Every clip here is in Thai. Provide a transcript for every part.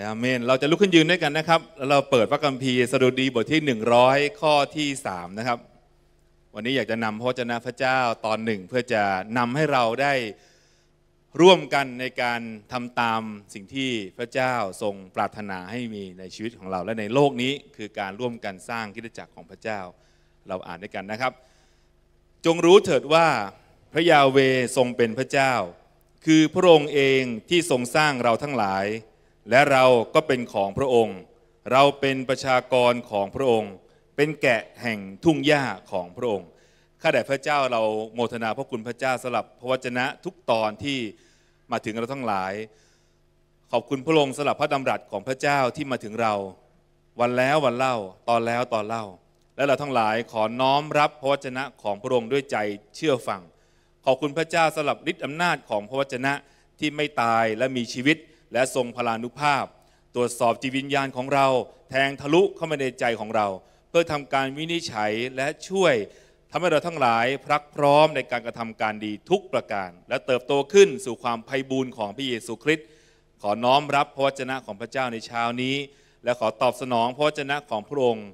อาเมนเราจะลุกขึ้นยืนด้วยกันนะครับแล้วเราเปิดพระคัมภีร์สดุดีบทที่ 100 ข้อที่3นะครับ วันนี้อยากจะนำพระเจนาพระเจ้าตอนหนึ่งเพื่อจะนำให้เราได้ร่วมกันในการทำตามสิ่งที่พระเจ้าทรงปรารถนาให้มีในชีวิตของเราและในโลกนี้ คือการร่วมกันสร้างกิจจักรของพระเจ้า เราอ่านด้วยกันนะครับ จงรู้เถิดว่าพระยาเวทรงเป็นพระเจ้า คือพระองค์เองที่ทรงสร้างเราทั้งหลายและเราก็เป็นของพระองค์ เราเป็นประชากรของพระองค์ เป็นแกะแห่งทุ่งหญ้าของพระองค์ ข้าแต่พระเจ้าเราโมทนาพระคุณพระเจ้าสลับพระวจนะทุกตอนที่มาถึงเราทั้งหลาย ขอบคุณพระองค์สลับพระดำรัสของพระเจ้าที่มาถึงเรา วันแล้ววันเล่า ตอนแล้วตอนเล่า และเราทั้งหลายขอน้อมรับพระวจนะของพระองค์ด้วยใจเชื่อฟัง ขอบคุณพระเจ้าสลับฤทธิ์อำนาจของพระวจนะที่ไม่ตายและมีชีวิตและทรงพลานุภาพ ตรวจสอบจิตวิญญาณของเรา แทงทะลุเข้ามาในใจของเราเพื่อทำการวินิจฉัยและช่วยทำให้เราทั้งหลายพรักพร้อมในการกระทำการดีทุกประการและเติบโตขึ้นสู่ความไพ่บูรณ์ของพระเยซูคริสต์ขอน้อมรับพระวจนะของพระเจ้าในเช้านี้ และขอตอบสนองพระวจนะของพระองค์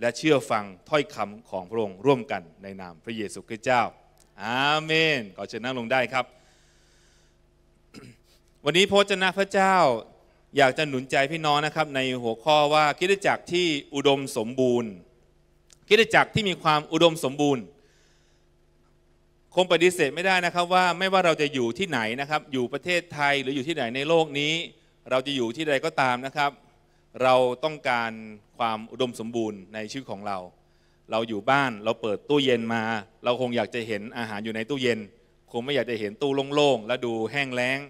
และเชื่อฟังถ้อยคำของพระองค์ร่วมกันในนามพระเยซูคริสต์เจ้า อาเมนขอเชิญนั่งลงได้ครับวันนี้พระเจ้าพระเจ้าอยากจะหนุนใจพี่น้องนะครับ ในหัวข้อว่าคิดจักรที่อุดมสมบูรณ์คิดจักรที่มีความอุดมสมบูรณ์ คงปฏิเสธไม่ได้นะครับว่าไม่ว่าเราจะอยู่ที่ไหนนะครับ อยู่ประเทศไทยหรืออยู่ที่ไหนในโลกนี้ เราจะอยู่ที่ใดก็ตามนะครับ เราต้องการความอุดมสมบูรณ์ในชีวิตของเรา เราอยู่บ้านเราเปิดตู้เย็นมา เราคงอยากจะเห็นอาหารอยู่ในตู้เย็น คงไม่อยากจะเห็นตู้โล่งๆและดูแห้งแล้ง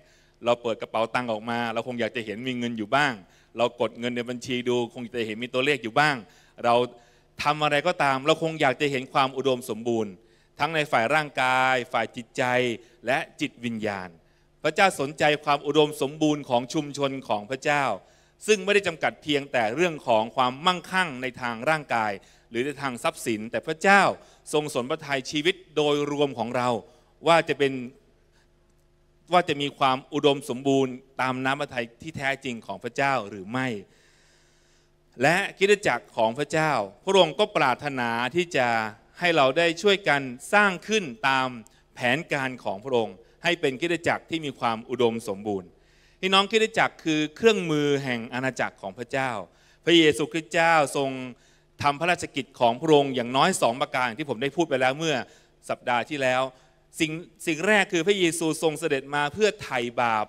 เราเปิดกระเป๋าตังค์ออกมา เราคงอยากจะเห็นมีเงินอยู่บ้าง เรากดเงินในบัญชีดูคงจะเห็นมีตัวเลขอยู่บ้าง เราทำอะไรก็ตามเราคงอยากจะเห็นความอุดมสมบูรณ์ ทั้งในฝ่ายร่างกาย ฝ่ายจิตใจและจิตวิญญาณ พระเจ้าสนใจความอุดมสมบูรณ์ของชุมชนของพระเจ้า ซึ่งไม่ได้จำกัดเพียงแต่เรื่องของความมั่งคั่งในทางร่างกาย หรือในทางทรัพย์สิน แต่พระเจ้าทรงสนพระทัยชีวิตโดยรวมของเราว่าจะเป็นว่าจะมีความอุดมสมบูรณ์ ตามน้ำพระทัยที่แท้จริงของพระเจ้าหรือไม่ และคิดจักรของพระเจ้า พระองค์ก็ปรารถนาที่จะให้เราได้ช่วยกันสร้างขึ้นตามแผนการของพระองค์ ให้เป็นคิดจักรที่มีความอุดมสมบูรณ์พี่น้องคิดจักรคือเครื่องมือแห่งอาณาจักรของพระเจ้า พระเยซูคริสต์เจ้าทรงทำพระราชกิจของพระองค์อย่างน้อยสองประการที่ผมได้พูดไปแล้วเมื่อสัปดาห์ที่แล้วสิ่งสิ่งแรกคือพระเยซูทรงเสด็จมาเพื่อไถ่บาป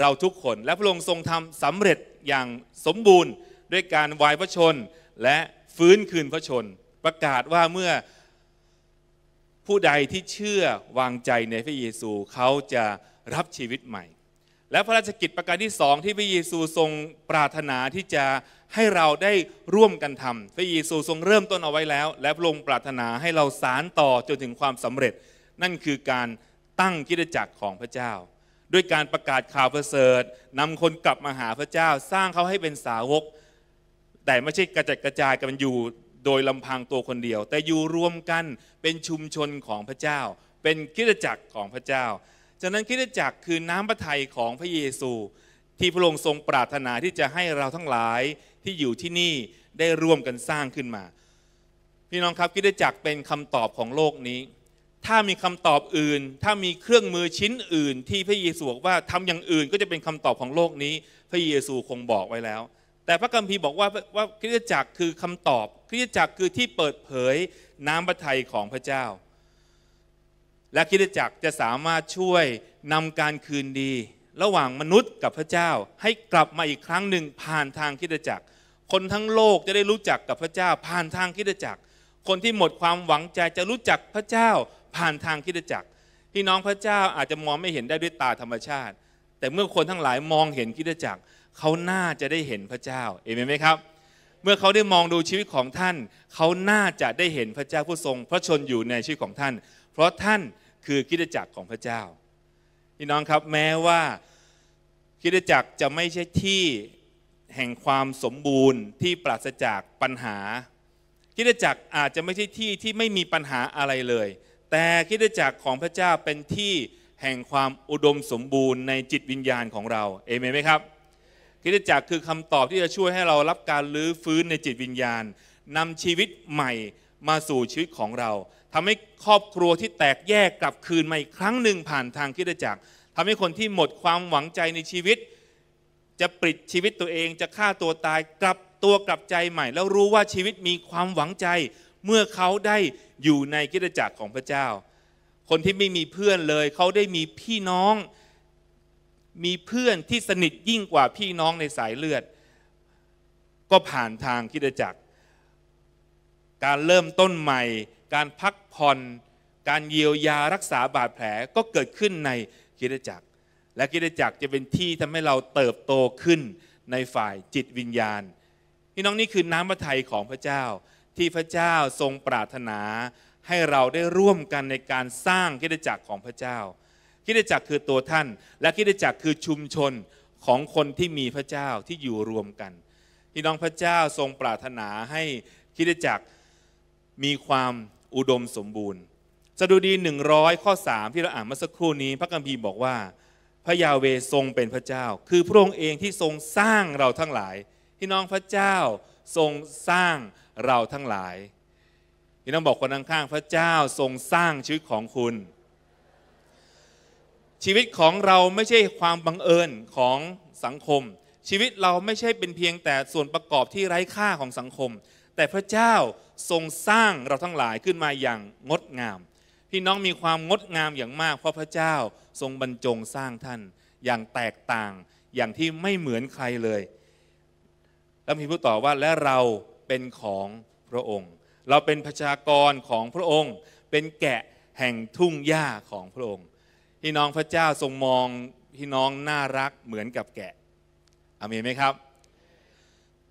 เราทุกคน และพระองค์ทรงทำสำเร็จอย่างสมบูรณ์ด้วยการวายพระชนและฟื้นคืนพระชน ประกาศว่าเมื่อผู้ใดที่เชื่อวางใจในพระเยซูเขาจะรับชีวิตใหม่ และพระราชกิจประการที่สองที่พระเยซูทรงปรารถนาที่จะให้เราได้ร่วมกันทำพระเยซูทรงเริ่มต้นเอาไว้แล้ว และพระองค์ปรารถนาให้เราสานต่อจนถึงความสำเร็จนั่นคือการตั้งกิจจักรของพระเจ้า ด้วยการประกาศข่าวประเสริฐนำคนกลับมาหาพระเจ้าสร้างเขาให้เป็นสาวก แต่ไม่ใช่กระจัดกระจายกันอยู่โดยลำพังตัวคนเดียวแต่อยู่รวมกันเป็นชุมชนของพระเจ้า เป็นกิจจักรของพระเจ้าฉะนั้นคิดจักรคือน้ำพระทัยของพระเยซู ที่พระองค์ทรงปรารถนาที่จะให้เราทั้งหลายที่อยู่ที่นี่ได้ร่วมกันสร้างขึ้นมา พี่น้องครับคิดจักรเป็นคำตอบของโลกนี้ถ้ามีคำตอบอื่น ถ้ามีเครื่องมือชิ้นอื่นที่พระเยซูบอกว่าทำอย่างอื่นก็จะเป็นคำตอบของโลกนี้ พระเยซูคงบอกไว้แล้ว แต่พระคัมภีร์บอกว่าว่าคริสตจักรคือคำตอบ คริสตจักรคือที่เปิดเผยน้ำพระทัยของพระเจ้า และคริสตจักรจะสามารถช่วยนำการคืนดี ระหว่างมนุษย์กับพระเจ้า ให้กลับมาอีกครั้งหนึ่งผ่านทางคริสตจักร คนทั้งโลกจะได้รู้จักกับพระเจ้า ผ่านทางคริสตจักร คนที่หมดความหวังใจจะรู้จักพระเจ้าผ่านทางคิดจักรพี่น้องพระเจ้าอาจจะมองไม่เห็นได้ด้วยตาธรรมชาติ แต่เมื่อคนทั้งหลายมองเห็นคิดจักรเขาน่าจะได้เห็นพระเจ้าเอเมนไหมครับเมื่อเขาได้มองดูชีวิตของท่านเขาน่าจะได้เห็นพระเจ้าผู้ทรงพระชนอยู่ในชีวิตของท่าน เพราะท่านคือคิดจักรของพระเจ้าพี่น้องครับแม้ว่าคิดจักรจะไม่ใช่ที่แห่งความสมบูรณ์ที่ปราศจากปัญหาคิดจักรอาจจะไม่ใช่ที่ที่ไม่มีปัญหาอะไรเลยแต่คิดจักของพระเจ้าเป็นที่แห่งความอุดมสมบูรณ์ในจิตวิญญาณของเรา เอเมนไหมครับ คิดจักคือคำตอบที่จะช่วยให้เรารับการลื้อฟื้นในจิตวิญญาณ นำชีวิตใหม่มาสู่ชีวิตของเรา ทำให้ครอบครัวที่แตกแยกกลับคืนมาอีกครั้งหนึ่งผ่านทางคิดจักทำให้คนที่หมดความหวังใจในชีวิต จะปลิดชีวิตตัวเองจะฆ่าตัวตายกลับตัวกลับใจใหม่ แล้วรู้ว่าชีวิตมีความหวังใจเมื่อเขาได้อยู่ในกิจจักรของพระเจ้า คนที่ไม่มีเพื่อนเลย เขาได้มีพี่น้อง มีเพื่อนที่สนิทยิ่งกว่าพี่น้องในสายเลือด ก็ผ่านทางกิจจักร การเริ่มต้นใหม่ การพักผ่อน การเยียวยารักษาบาดแผลก็เกิดขึ้นในกิจจักร และกิจจักรจะเป็นที่ทำให้เราเติบโตขึ้นในฝ่ายจิตวิญญาณ พี่น้องนี่คือน้ำพระทัยของพระเจ้าที่พระเจ้าทรงปรารถนาให้เราได้ร่วมกันในการสร้างคิดจักรของพระเจ้า คิดจักรคือตัวท่าน และคิดจักรคือชุมชนของคนที่มีพระเจ้าที่อยู่รวมกันพี่น้องพระเจ้าทรงปรารถนาให้คิดจักรมีความอุดมสมบูรณ์ สดุดี 100ข้อ 3ที่เราอ่านเมื่อสักครู่นี้ พระกัมพีบอกว่า พระยาเวทรงเป็นพระเจ้า คือพระองค์เองที่ทรงสร้างเราทั้งหลายพี่น้องพระเจ้าทรงสร้างเราทั้งหลายพี่น้องบอกคนข้างๆ พระเจ้าทรงสร้างชีวิตของคุณ ชีวิตของเราไม่ใช่ความบังเอิญของสังคม ชีวิตเราไม่ใช่เป็นเพียงแต่ส่วนประกอบที่ไร้ค่าของสังคม แต่พระเจ้าทรงสร้างเราทั้งหลายขึ้นมาอย่างงดงาม พี่น้องมีความงดงามอย่างมาก เพราะพระเจ้าทรงบรรจงสร้างท่านอย่างแตกต่างอย่างที่ไม่เหมือนใครเลย แล้วมีผู้ต่อว่าและเราเป็นของพระองค์ เราเป็นประชากรของพระองค์เป็นแกะแห่งทุ่งหญ้าของพระองค์พี่น้องพระเจ้าทรงมองพี่น้องน่ารักเหมือนกับแกะอเมนไหมครับ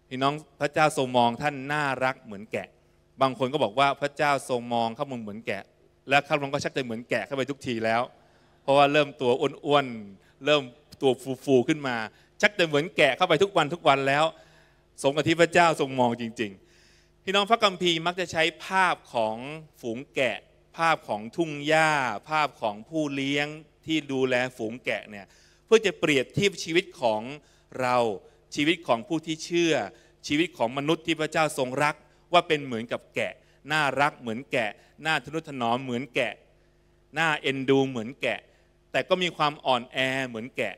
พี่น้องพระเจ้าทรงมองท่านน่ารักเหมือนแกะ บางคนก็บอกว่าพระเจ้าทรงมองข้ามึงเหมือนแกะ และข้ามึงก็ชักจะเหมือนแกะเข้าไปทุกทีแล้ว เพราะว่าเริ่มตัวอ้วนๆเริ่มตัวฟูๆขึ้นมา ชักจะเหมือนแกะเข้าไปทุกวันทุกวันแล้วสมกับที่พระเจ้าทรงมองจริง ๆ พี่น้องพระกัมพีมักจะใช้ภาพของฝูงแกะ ภาพของทุ่งหญ้า ภาพของผู้เลี้ยงที่ดูแลฝูงแกะเนี่ย เพื่อจะเปรียบเทียบชีวิตของเรา ชีวิตของผู้ที่เชื่อ ชีวิตของมนุษย์ที่พระเจ้าทรงรักว่าเป็นเหมือนกับแกะ น่ารักเหมือนแกะ น่าทนุถนอมเหมือนแกะ น่าเอ็นดูเหมือนแกะ แต่ก็มีความอ่อนแอเหมือนแกะ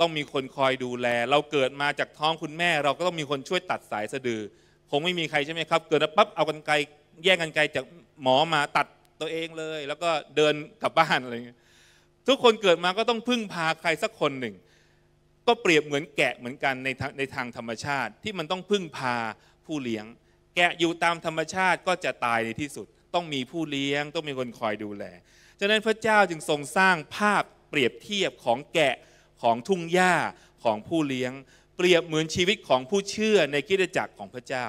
ต้องมีคนคอยดูแล เราเกิดมาจากท้องคุณแม่ เราก็ต้องมีคนช่วยตัดสายสะดือคงไม่มีใครใช่ไหมครับ เกิดมาปั๊บเอากันไกลแย่งกันไกลจากหมอมาตัดตัวเองเลย แล้วก็เดินกลับบ้านอะไรเงี้ยทุกคนเกิดมาก็ต้องพึ่งพาใครสักคนหนึ่ง ก็เปรียบเหมือนแกะเหมือนกันในในทางธรรมชาติ ที่มันต้องพึ่งพาผู้เลี้ยง แกะอยู่ตามธรรมชาติก็จะตายในที่สุด ต้องมีผู้เลี้ยงต้องมีคนคอยดูแล ฉะนั้นพระเจ้าจึงทรงสร้างภาพเปรียบเทียบของแกะของทุ่งหญ้า ของผู้เลี้ยง เปรียบเหมือนชีวิตของผู้เชื่อในกิจจักรของพระเจ้า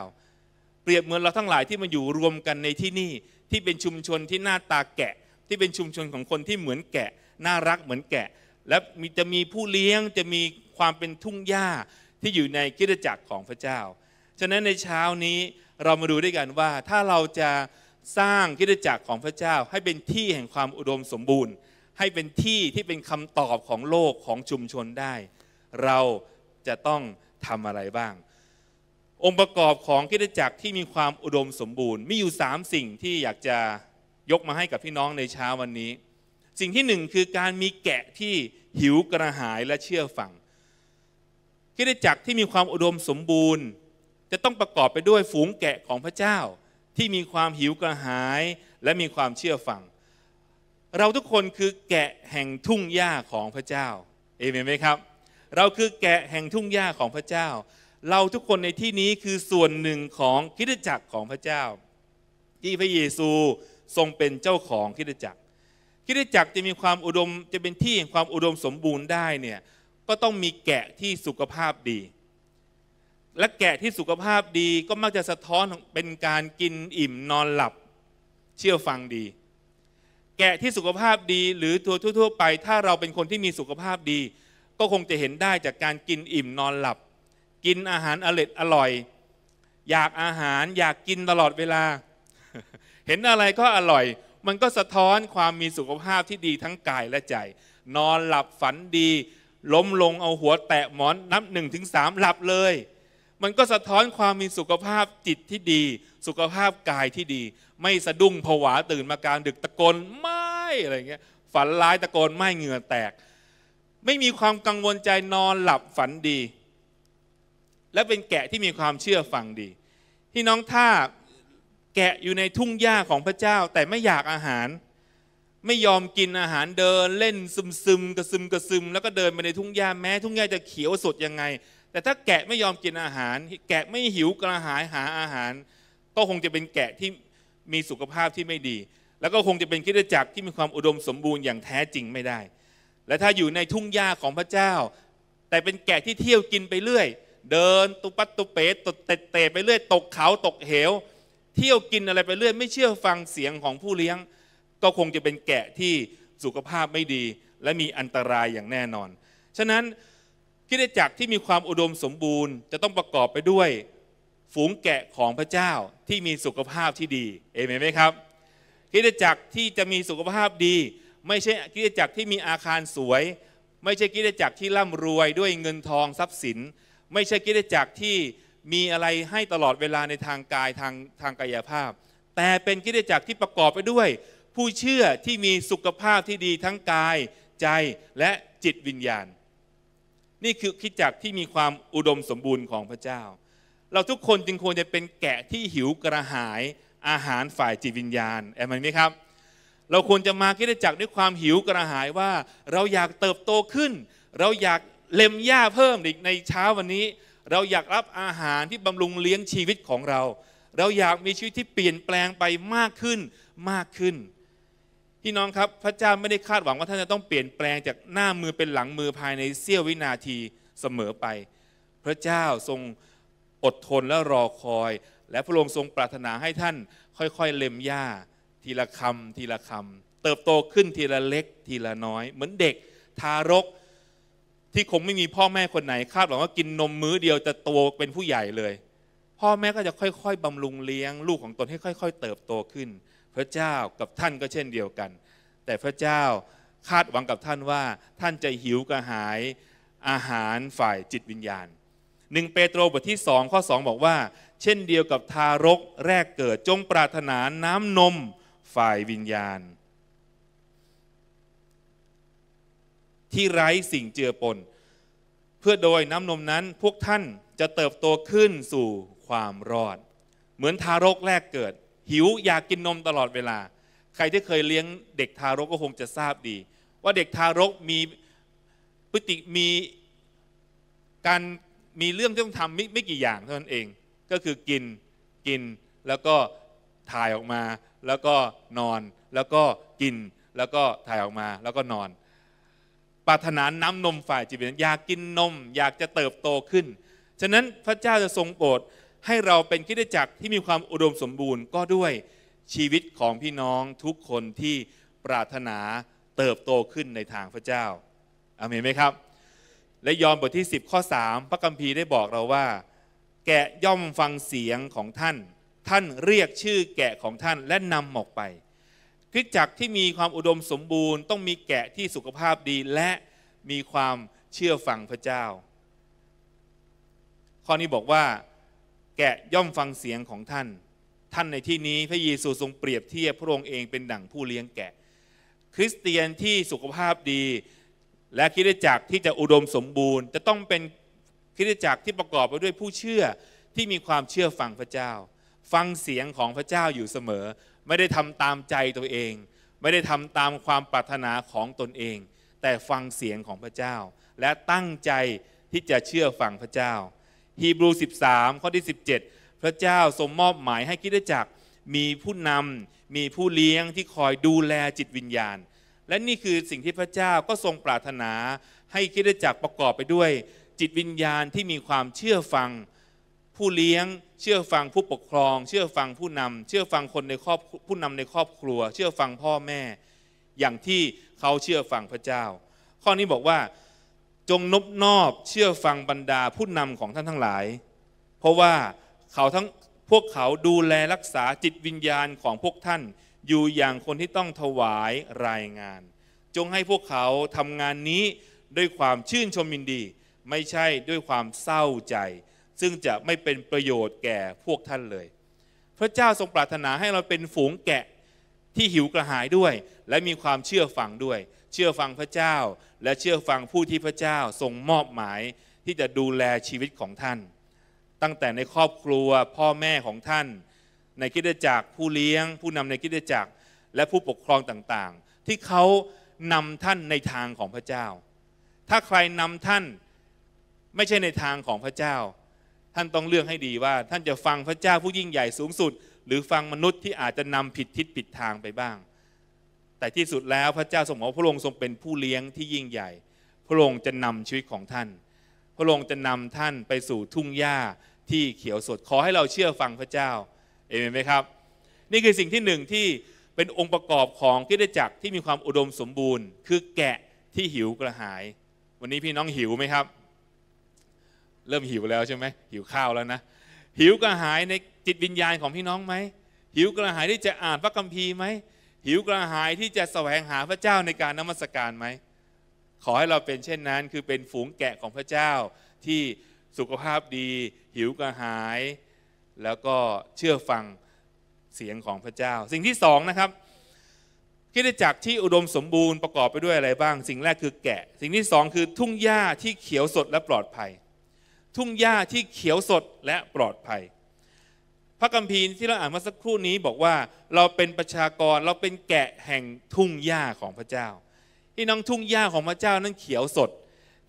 เปรียบเหมือนเราทั้งหลายที่มาอยู่รวมกันในที่นี่ที่เป็นชุมชนที่หน้าตาแกะ ที่เป็นชุมชนของคนที่เหมือนแกะ น่ารักเหมือนแกะ และมีจะมีผู้เลี้ยงจะมีความเป็นทุ่งหญ้า ที่อยู่ในกิจจักรของพระเจ้า ฉะนั้นในเช้านี้เรามาดูด้วยกันว่าถ้าเราจะสร้างกิจจักรของพระเจ้าให้เป็นที่แห่งความอุดมสมบูรณ์ให้เป็นที่ที่เป็นคำตอบของโลกของชุมชนได้ เราจะต้องทำอะไรบ้าง องค์ประกอบของคิดจักรที่มีความอุดมสมบูรณ์ มีอยู่ 3 สิ่งที่อยากจะยกมาให้กับพี่น้องในเช้าวันนี้ สิ่งที่หนึ่งคือการมีแกะที่หิวกระหายและเชื่อฟังคิดจักรที่มีความอุดมสมบูรณ์ จะต้องประกอบไปด้วยฝูงแกะของพระเจ้า ที่มีความหิวกระหายและมีความเชื่อฟังเราทุกคนคือแกะแห่งทุ่งหญ้าของพระเจ้าเอเมนไหมครับ เราคือแกะแห่งทุ่งหญ้าของพระเจ้า เราทุกคนในที่นี้คือส่วนหนึ่งของคิดจักรของพระเจ้า ที่พระเยซูทรงเป็นเจ้าของคิดจักรคิดจักรจะมีความอุดมจะเป็นที่แห่งความอุดมสมบูรณ์ได้เนี่ยก็ต้องมีแกะที่สุขภาพดี และแกะที่สุขภาพดีก็มักจะสะท้อนเป็นการกินอิ่มนอนหลับ เชื่อฟังดีแกะที่สุขภาพดีหรือตัวทั่วๆไป ถ้าเราเป็นคนที่มีสุขภาพดี ก็คงจะเห็นได้จากการกินอิ่มนอนหลับ กินอาหารอร่อยอร่อย อยากอาหารอยากกินตลอดเวลา เห็นอะไรก็อร่อย มันก็สะท้อนความมีสุขภาพที่ดีทั้งกายและใจ นอนหลับฝันดี ล้มลงเอาหัวแตะหมอนนับหนึ่งถึงสามหลับเลย มันก็สะท้อนความมีสุขภาพจิตที่ดี สุขภาพกายที่ดีไม่สะดุ้งผวาตื่นมากลางดึกตะโกนไม่อะไรเงี้ยฝันร้ายตะโกนไม่เหงื่อแตก ไม่มีความกังวลใจนอนหลับฝันดี และเป็นแกะที่มีความเชื่อฟังดี ที่น้องท่าแกะอยู่ในทุ่งหญ้าของพระเจ้า แต่ไม่อยากอาหาร ไม่ยอมกินอาหารเดินเล่นซึมซึมกระซึมกระซึมแล้วก็เดินไปในทุ่งหญ้าแม้ทุ่งหญ้าจะเขียวสดยังไง แต่ถ้าแกะไม่ยอมกินอาหาร แกะไม่หิวกระหายหาอาหารก็คงจะเป็นแกะที่มีสุขภาพที่ไม่ดี แล้วก็คงจะเป็นคิดจักรที่มีความอุดมสมบูรณ์อย่างแท้จริงไม่ได้ และถ้าอยู่ในทุ่งหญ้าของพระเจ้า แต่เป็นแกะที่เที่ยวกินไปเรื่อยเดิน ตุปัตตุเปตตเตะไปเรื่อย ตกเขาตกเหว เที่ยวกินอะไรไปเรื่อยไม่เชื่อฟังเสียงของผู้เลี้ยง ก็คงจะเป็นแกะที่สุขภาพไม่ดี และมีอันตรายอย่างแน่นอนฉะนั้นคิดจักรที่มีความอุดมสมบูรณ์ จะต้องประกอบไปด้วยฝูงแกะของพระเจ้าที่มีสุขภาพที่ดี เอเมนไหมครับ คิดจักรที่จะมีสุขภาพดี ไม่ใช่คิดจักรที่มีอาคารสวย ไม่ใช่คิดจักรที่ร่ำรวยด้วยเงินทองทรัพย์สิน ไม่ใช่คิดจักรที่มีอะไรให้ตลอดเวลาในทางกายทางทางกายภาพ แต่เป็นคิดจักรที่ประกอบไปด้วย ผู้เชื่อที่มีสุขภาพที่ดีทั้งกายใจและจิตวิญญาณ นี่คือคิดจักรที่มีความอุดมสมบูรณ์ของพระเจ้าเราทุกคนจึงควรจะเป็นแกะที่หิวกระหายอาหารฝ่ายจิตวิญญาณแอมนไหมครับ เราควรจะมาคิดจักด้วยความหิวกระหายว่า เราอยากเติบโตขึ้น เราอยากเล็มหญ้าเพิ่มในเช้าวันนี้ เราอยากรับอาหารที่บำรุงเลี้ยงชีวิตของเรา เราอยากมีชีวิตที่เปลี่ยนแปลงไปมากขึ้นมากขึ้น พี่น้องครับพระเจ้าไม่ได้คาดหวังว่าท่านจะต้องเปลี่ยนแปลงจากหน้ามือเป็นหลังมือภายในเสี้ยววินาทีเสมอไป พระเจ้าทรงอดทนและรอคอย และพระองค์ทรงปรารถนาให้ท่านค่อยๆเล็มหญ้าทีละคำทีละคำเติบโตขึ้นทีละเล็กทีละน้อย เหมือนเด็กทารกที่คงไม่มีพ่อแม่คนไหนคาดหวังว่ากินนมมื้อเดียวจะโตเป็นผู้ใหญ่เลย พ่อแม่ก็จะค่อยๆ บำรุงเลี้ยง ลูกของตนให้ค่อยๆ เติบโตขึ้น พระเจ้ากับท่านก็เช่นเดียวกัน แต่พระเจ้าคาดหวังกับท่านว่า ท่านจะหิวกระหาย อาหารฝ่ายจิตวิญญาณหนึ่งเปโตรบทที่สองข้อสองบอกว่า เช่นเดียวกับทารกแรกเกิดจงปรารถนาน้ำนมฝ่ายวิญญาณ ที่ไร้สิ่งเจือปนเพื่อโดยน้ำนมนั้นพวกท่านจะเติบโตขึ้นสู่ความรอด เหมือนทารกแรกเกิด หิวอยากกินนมตลอดเวลา ใครที่เคยเลี้ยงเด็กทารกก็คงจะทราบดี ว่าเด็กทารกมีพฤติมีการมีเรื่องที่ต้องทำไม่ไม่กี่อย่างเท่านั้นเอง ก็คือกินกินแล้วก็ถ่ายออกมาแล้วก็นอนแล้วก็กินแล้วก็ถ่ายออกมา แล้วก็นอน ปรารถนาน้ำนมฝ่ายจิตวิญญาณอยากกินนมอยากจะเติบโตขึ้นฉะนั้นพระเจ้าจะทรงโปรดให้เราเป็นคิดจักรที่มีความอุดมสมบูรณ์ก็ด้วยชีวิตของพี่น้องทุกคนที่ปรารถนาเติบโตขึ้นในทางพระเจ้าอาเมนไหมครับและยอมบทที่10ข้อ 3พระคัมภีร์ได้บอกเราว่า แกะย่อมฟังเสียงของท่าน ท่านเรียกชื่อแกะของท่านและนำออกไปคริสตจักรที่มีความอุดมสมบูรณ์ ต้องมีแกะที่สุขภาพดีและมีความเชื่อฟังพระเจ้า ข้อนี้บอกว่า แกะย่อมฟังเสียงของท่าน ท่านในที่นี้พระเยซูทรงเปรียบเทียบพระองค์เองเป็นดั่งผู้เลี้ยงแกะ คริสเตียนที่สุขภาพดีและคิดจักรที่จะอุดมสมบูรณ์จะต้องเป็นคิดจักรที่ประกอบไปด้วยผู้เชื่อที่มีความเชื่อฟังพระเจ้า ฟังเสียงของพระเจ้าอยู่เสมอ ไม่ได้ทำตามใจตัวเอง ไม่ได้ทำตามความปรารถนาของตนเอง แต่ฟังเสียงของพระเจ้า และตั้งใจที่จะเชื่อฟังพระเจ้า ฮีบรู 13 ข้อที่ 17 พระเจ้าทรงมอบหมายให้คิดจักรมีผู้นำมีผู้เลี้ยงที่คอยดูแลจิตวิญญาณและนี่คือสิ่งที่พระเจ้าก็ทรงปรารถนาให้คิดจักประกอบไปด้วย จิตวิญญาณที่มีความเชื่อฟังผู้เลี้ยง เชื่อฟังผู้ปกครอง เชื่อฟังผู้นำ เชื่อฟังคนในครอบผู้นำในครอบครัว เชื่อฟังพ่อแม่ อย่างที่เขาเชื่อฟังพระเจ้า ข้อนี้บอกว่าจงนบนอบ เชื่อฟังบรรดาผู้นำของท่านทั้งหลาย เพราะว่าเขาทั้งพวกเขาดูแลรักษาจิตวิญญาณของพวกท่านอยู่อย่างคนที่ต้องถวายรายงาน จงให้พวกเขาทำงานนี้ด้วยความชื่นชมยินดี ไม่ใช่ด้วยความเศร้าใจ ซึ่งจะไม่เป็นประโยชน์แก่พวกท่านเลย พระเจ้าทรงปรารถนาให้เราเป็นฝูงแกะที่หิวกระหายด้วย และมีความเชื่อฟังด้วย เชื่อฟังพระเจ้าและเชื่อฟังผู้ที่พระเจ้าทรงมอบหมายที่จะดูแลชีวิตของท่าน ตั้งแต่ในครอบครัวพ่อแม่ของท่านในคิดจักรผู้เลี้ยง ผู้นำในคิดจักรและผู้ปกครองต่างๆ ที่เขานำท่านในทางของพระเจ้า ถ้าใครนำท่านไม่ใช่ในทางของพระเจ้า ท่านต้องเลือกให้ดีว่าท่านจะฟังพระเจ้าผู้ยิ่งใหญ่สูงสุด หรือฟังมนุษย์ที่อาจจะนำผิดทิศผิดทางไปบ้าง แต่ที่สุดแล้วพระเจ้าสมองพระองค์ทรงเป็นผู้เลี้ยงที่ยิ่งใหญ่ พระองค์จะนำชีวิตของท่าน พระองค์จะนำท่านไปสู่ทุ่งหญ้าที่เขียวสดขอให้เราเชื่อฟังพระเจ้าเอเมนไหมครับ นี่คือสิ่งที่หนึ่งที่เป็นองค์ประกอบของกิจจักรที่มีความอุดมสมบูรณ์ คือแกะที่หิวกระหาย วันนี้พี่น้องหิวไหมครับ เริ่มหิวแล้วใช่ไหม หิวข้าวแล้วนะหิวกระหายในจิตวิญญาณของพี่น้องไหมหิวกระหายที่จะอ่านพระคัมภีร์ไหม หิวกระหายที่จะแสวงหาพระเจ้าในการนมัสการไหมขอให้เราเป็นเช่นนั้นคือเป็นฝูงแกะของพระเจ้า ที่สุขภาพดี หิวกระหายแล้วก็เชื่อฟังเสียงของพระเจ้า สิ่งที่สองนะครับคิดจักที่อุดมสมบูรณ์ประกอบไปด้วยอะไรบ้าง สิ่งแรกคือแกะ สิ่งที่สองคือทุ่งหญ้าที่เขียวสดและปลอดภัย ทุ่งหญ้าที่เขียวสดและปลอดภัย พระกัมภีร์ที่เราอ่านมาสักครู่นี้บอกว่าเราเป็นประชากรเราเป็นแกะแห่งทุ่งหญ้าของพระเจ้าที่น้องทุ่งหญ้าของพระเจ้านั้นเขียวสด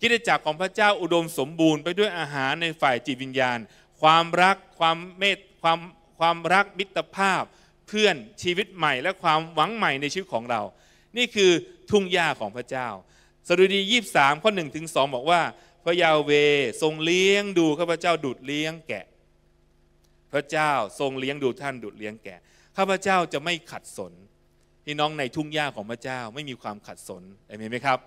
กิจจักรของพระเจ้าอุดมสมบูรณ์ไปด้วยอาหารในฝ่ายจิตวิญญาณความรักความเมตความความรักมิตรภาพเพื่อนชีวิตใหม่ และความหวังใหม่ในชีวิตของเรา นี่คือทุ่งหญ้าของพระเจ้า สดุดี 23ข้อ1ถึง2บอกว่า พระยาเวทรงเลี้ยงดูข้าพเจ้าดูดเลี้ยงแกะ พระเจ้าทรงเลี้ยงดูท่านดูดเลี้ยงแกะข้าพเจ้าจะไม่ขัดสน พี่น้องในทุ่งหญ้าของพระเจ้าไม่มีความขัดสนเอเมนไหมครับ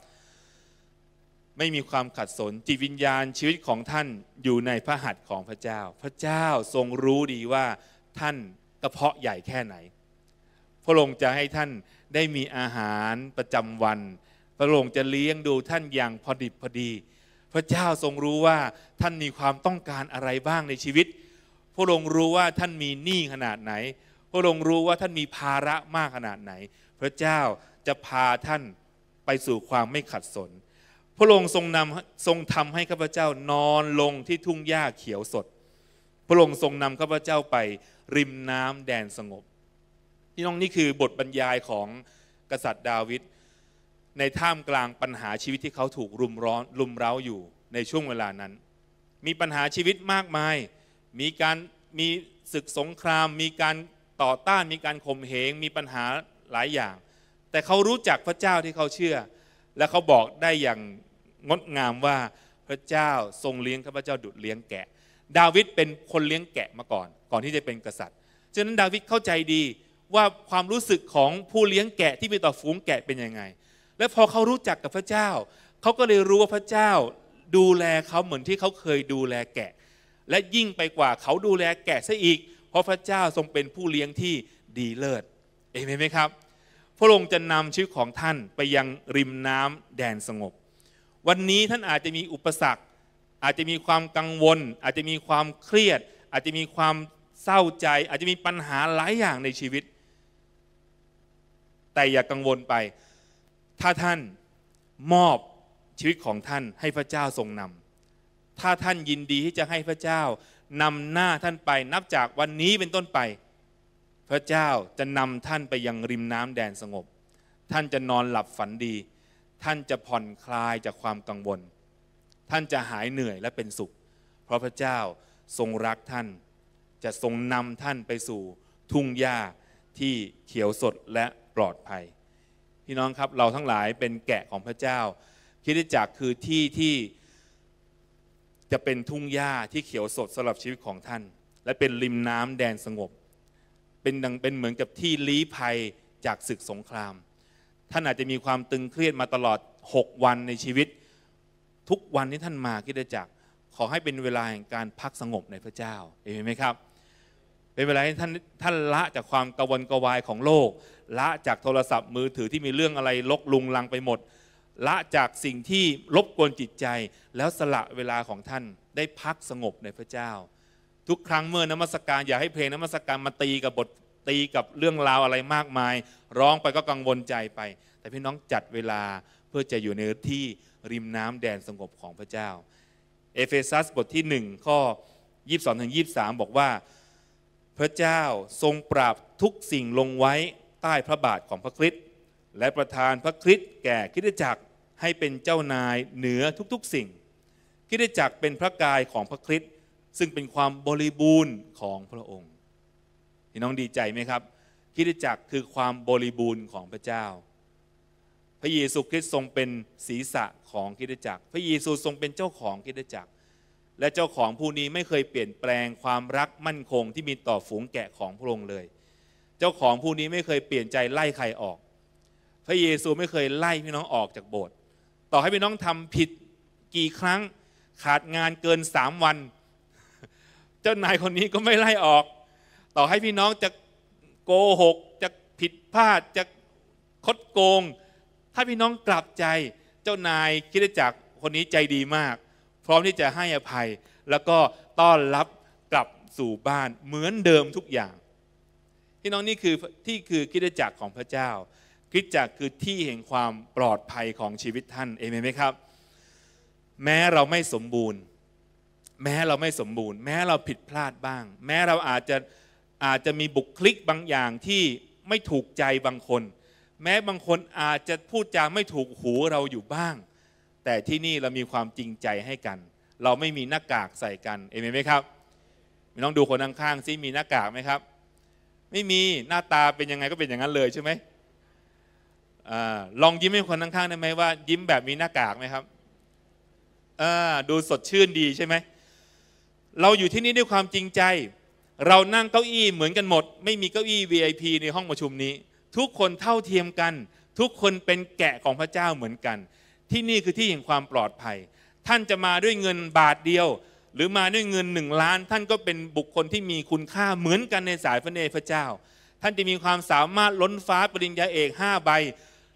ไม่มีความขัดสน จิตวิญญาณชีวิตของท่านอยู่ในพระหัตถ์ของพระเจ้า พระเจ้าทรงรู้ดีว่าท่านกระเพาะใหญ่แค่ไหน พระองค์จะให้ท่านได้มีอาหารประจำวัน พระองค์จะเลี้ยงดูท่านอย่างพอดิบพอดี พระเจ้าทรงรู้ว่าท่านมีความต้องการอะไรบ้างในชีวิตพระองค์รู้ว่าท่านมีหนี้ขนาดไหนพระองค์รู้ว่าท่านมีภาระมากขนาดไหน พระเจ้าจะพาท่านไปสู่ความไม่ขัดสนพระองค์ทรงนำทรงทำให้ข้าพเจ้านอนลงที่ทุ่งหญ้าเขียวสดพระองค์ทรงนำข้าพเจ้าไปริมน้ำแดนสงบพี่น้องนี่คือบทบรรยายของกษัตริย์ดาวิดในท่ามกลางปัญหาชีวิตที่เขาถูกรุมร้อนรุมเร้าอยู่ในช่วงเวลานั้น มีปัญหาชีวิตมากมาย มีการมีศึกสงคราม มีการต่อต้าน มีการข่มเหงมีปัญหาหลายอย่าง แต่เขารู้จักพระเจ้าที่เขาเชื่อและเขาบอกได้อย่างงดงามว่าพระเจ้าทรงเลี้ยงข้าพเจ้าดุดเลี้ยงแกะ ดาวิดเป็นคนเลี้ยงแกะมาก่อน ก่อนที่จะเป็นกษัตริย์ฉะนั้นดาวิดเข้าใจดีว่าความรู้สึกของผู้เลี้ยงแกะที่มีต่อฝูงแกะเป็นยังไง และพอเขารู้จักกับพระเจ้า เขาก็เลยรู้ว่าพระเจ้าดูแลเขาเหมือนที่เขาเคยดูแลแกะ และยิ่งไปกว่าเขาดูแลแกะซะอีก เพราะพระเจ้าทรงเป็นผู้เลี้ยงที่ดีเลิศเอเมนไหมครับพระองค์จะนำชีวิตของท่านไปยังริมน้ำแดนสงบ วันนี้ท่านอาจจะมีอุปสรรค อาจจะมีความกังวล อาจจะมีความเครียด อาจจะมีความเศร้าใจ อาจจะมีปัญหาหลายอย่างในชีวิต แต่อย่ากังวลไป ถ้าท่านมอบชีวิตของท่านให้พระเจ้าทรงนำถ้าท่านยินดีที่จะให้พระเจ้านำหน้าท่านไป นับจากวันนี้เป็นต้นไปพระเจ้าจะนำท่านไปยังริมน้ำแดนสงบ ท่านจะนอนหลับฝันดี ท่านจะผ่อนคลายจากความกังวล ท่านจะหายเหนื่อยและเป็นสุข เพราะพระเจ้าทรงรักท่าน จะทรงนำท่านไปสู่ทุ่งหญ้าที่เขียวสดและปลอดภัย พี่น้องครับ เราทั้งหลายเป็นแกะของพระเจ้า คิดจักคือที่ที่จะเป็นทุ่งหญ้าที่เขียวสดสำหรับชีวิตของท่าน และเป็นริมน้ำแดนสงบเป็นดังเป็นเหมือนกับที่ลี้ภัยจากศึกสงคราม ท่านอาจจะมีความตึงเครียดมาตลอด 6 วันในชีวิต ทุกวันที่ท่านมาคิดจักขอให้เป็นเวลาแห่งการพักสงบในพระเจ้าเห็นไหมครับ เป็นเวลาที่ท่านท่านละจากความกวนกวายของโลกละจากโทรศัพท์มือถือที่มีเรื่องอะไรลกลุงลังไปหมด ละจากสิ่งที่รบกวนจิตใจ แล้วสละเวลาของท่านได้พักสงบในพระเจ้าทุกครั้งเมื่อนมัสการอย่าให้เพลงนมัสการมาตีกับบทตีกับเรื่องราวอะไรมากมาย ร้องไปก็กังวลใจไป แต่พี่น้องจัดเวลาเพื่อจะอยู่ในที่ริมน้ำแดนสงบของพระเจ้า เอเฟซัสบทที่ 1 ข้อ 22ถึง23 บอกว่า พระเจ้าทรงปราบทุกสิ่งลงไว้ใต้พระบาทของพระคริสต์และประทานพระคริสต์แก่คิดจักรให้เป็นเจ้านายเหนือทุกๆสิ่งคิดจักรเป็นพระกายของพระคริสต์ซึ่งเป็นความบริบูรณ์ของพระองค์ พี่น้องดีใจไหมครับ คิดจักคือความบริบูรณ์ของพระเจ้า พระเยซูคริสต์ทรงเป็นศีรษะของคิดจักพระเยซูทรงเป็นเจ้าของคิดจักและเจ้าของผู้นี้ไม่เคยเปลี่ยนแปลงความรักมั่นคงที่มีต่อฝูงแกะของพระองค์เลย เจ้าของผู้นี้ไม่เคยเปลี่ยนใจไล่ใครออก พระเยซูไม่เคยไล่พี่น้องออกจากโบสถ์ ต่อให้พี่น้องทำผิดกี่ครั้ง ขาดงานเกินสามวันเจ้านายคนนี้ก็ไม่ไล่ออก ต่อให้พี่น้องจะโกหกจะผิดพลาดจะคดโกง ถ้าพี่น้องกลับใจ เจ้านายคิดจักคนนี้ใจดีมาก พร้อมที่จะให้อภัย แล้วก็ต้อนรับกลับสู่บ้านเหมือนเดิมทุกอย่าง พี่น้องนี่คือที่คือคิดจักของพระเจ้า คิดจักคือที่แห่งความปลอดภัยของชีวิตท่าน เอเมนไหมครับ แม้เราไม่สมบูรณ์แม้เราไม่สมบูรณ์แม้เราผิดพลาดบ้าง แม้เราอาจจะอาจจะมีบุคลิกบางอย่างที่ไม่ถูกใจบางคน แม้บางคนอาจจะพูดจาไม่ถูกหูเราอยู่บ้าง แต่ที่นี่เรามีความจริงใจให้กัน เราไม่มีหน้ากากใส่กันเอเมนไหมครับมีน้องดูคนข้างๆซิมีหน้ากากไหมครับ ไม่มีหน้าตาเป็นยังไงก็เป็นอย่างนั้นเลยใช่ไหมอลองยิ้มให้คนข้างๆได้ไหมว่า ยิ้มแบบมีหน้ากากไหมครับดูสดชื่นดีใช่ไหมเราอยู่ที่นี่ด้วยความจริงใจ เรานั่งเก้าอี้เหมือนกันหมด ไม่มีเก้าอี้ VIP ในห้องประชุมนี้ ทุกคนเท่าเทียมกัน ทุกคนเป็นแกะของพระเจ้าเหมือนกัน ที่นี่คือที่แห่งความปลอดภัย ท่านจะมาด้วยเงินบาทเดียว หรือมาด้วยเงินหนึ่งล้าน ท่านก็เป็นบุคคลที่มีคุณค่าเหมือนกันในสายพระเนรพระเจ้า ท่านจะมีความสามารถล้นฟ้าปริญญาเอกห้าใบ